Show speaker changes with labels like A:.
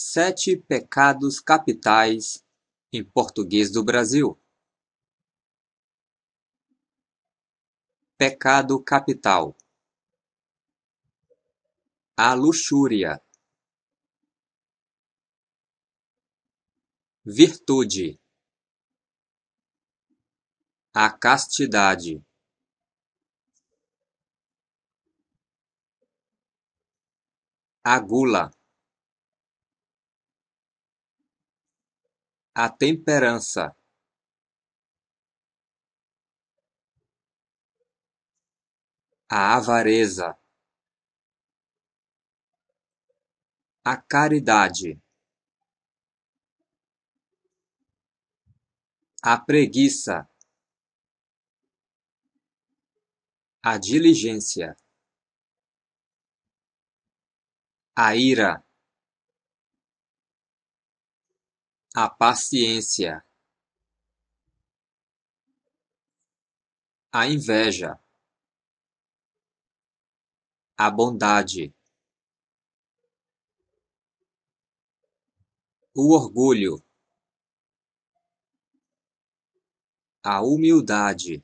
A: Sete pecados capitais em português do Brasil. Pecado capital: a luxúria, virtude, a castidade. A gula. a temperança a avareza a caridade a preguiça a diligência a ira A paciência A inveja A bondade O orgulho a humildade.